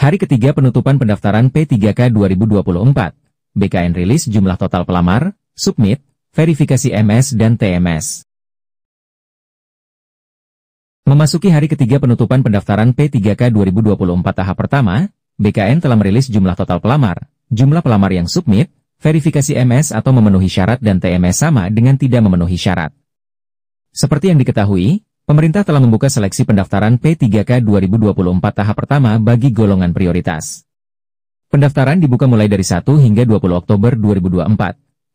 Hari ketiga penutupan pendaftaran P3K 2024, BKN rilis jumlah total pelamar, submit, verifikasi MS dan TMS. Memasuki hari ketiga penutupan pendaftaran P3K 2024 tahap pertama, BKN telah merilis jumlah total pelamar, jumlah pelamar yang submit, verifikasi MS atau memenuhi syarat dan TMS sama dengan tidak memenuhi syarat. Seperti yang diketahui, Pemerintah telah membuka seleksi pendaftaran P3K 2024 tahap pertama bagi golongan prioritas. Pendaftaran dibuka mulai dari 1 hingga 20 Oktober 2024,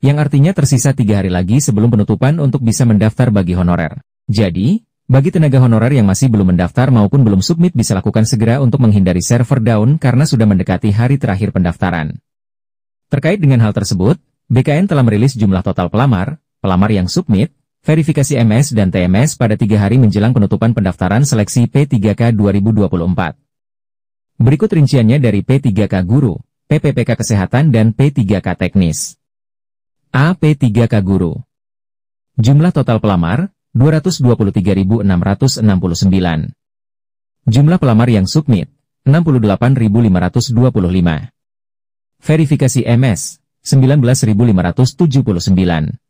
yang artinya tersisa tiga hari lagi sebelum penutupan untuk bisa mendaftar bagi honorer. Jadi, bagi tenaga honorer yang masih belum mendaftar maupun belum submit bisa lakukan segera untuk menghindari server down karena sudah mendekati hari terakhir pendaftaran. Terkait dengan hal tersebut, BKN telah merilis jumlah total pelamar, pelamar yang submit, verifikasi MS dan TMS pada tiga hari menjelang penutupan pendaftaran seleksi P3K 2024. Berikut rinciannya dari P3K Guru, PPPK Kesehatan dan P3K Teknis. A. P3K Guru Jumlah total pelamar, 223.669. Jumlah pelamar yang submit, 68.525. Verifikasi MS, 19.579.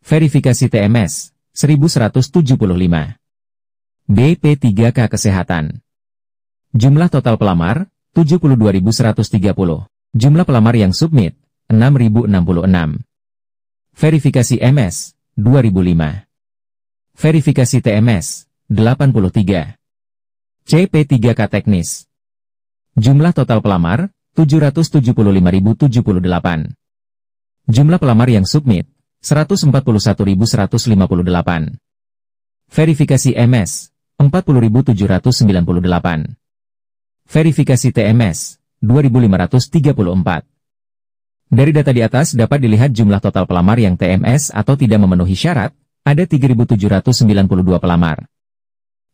Verifikasi TMS 1175 BP3K Kesehatan Jumlah total pelamar 72.130 Jumlah pelamar yang submit 6.066 Verifikasi MS 2005 Verifikasi TMS 83 CP3K Teknis Jumlah total pelamar 775.078 Jumlah pelamar yang submit 141.158. Verifikasi MS, 40.798. Verifikasi TMS, 2.534. Dari data di atas dapat dilihat jumlah total pelamar yang TMS atau tidak memenuhi syarat, ada 3.792 pelamar.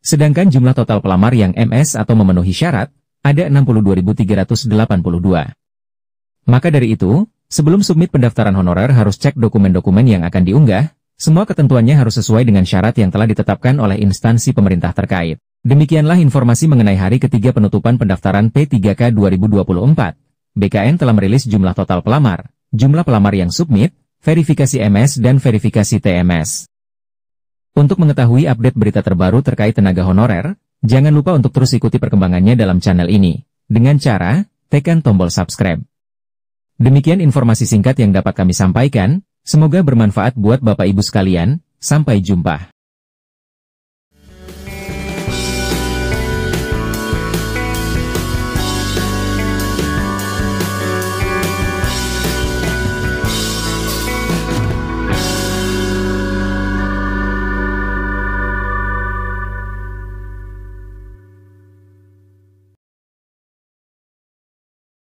Sedangkan jumlah total pelamar yang MS atau memenuhi syarat, ada 62.382. Maka dari itu, Sebelum submit pendaftaran honorer harus cek dokumen-dokumen yang akan diunggah, semua ketentuannya harus sesuai dengan syarat yang telah ditetapkan oleh instansi pemerintah terkait. Demikianlah informasi mengenai hari ketiga penutupan pendaftaran P3K 2024. BKN telah merilis jumlah total pelamar, jumlah pelamar yang submit, verifikasi MS dan verifikasi TMS. Untuk mengetahui update berita terbaru terkait tenaga honorer, jangan lupa untuk terus ikuti perkembangannya dalam channel ini, dengan cara tekan tombol subscribe. Demikian informasi singkat yang dapat kami sampaikan, semoga bermanfaat buat Bapak Ibu sekalian, sampai jumpa.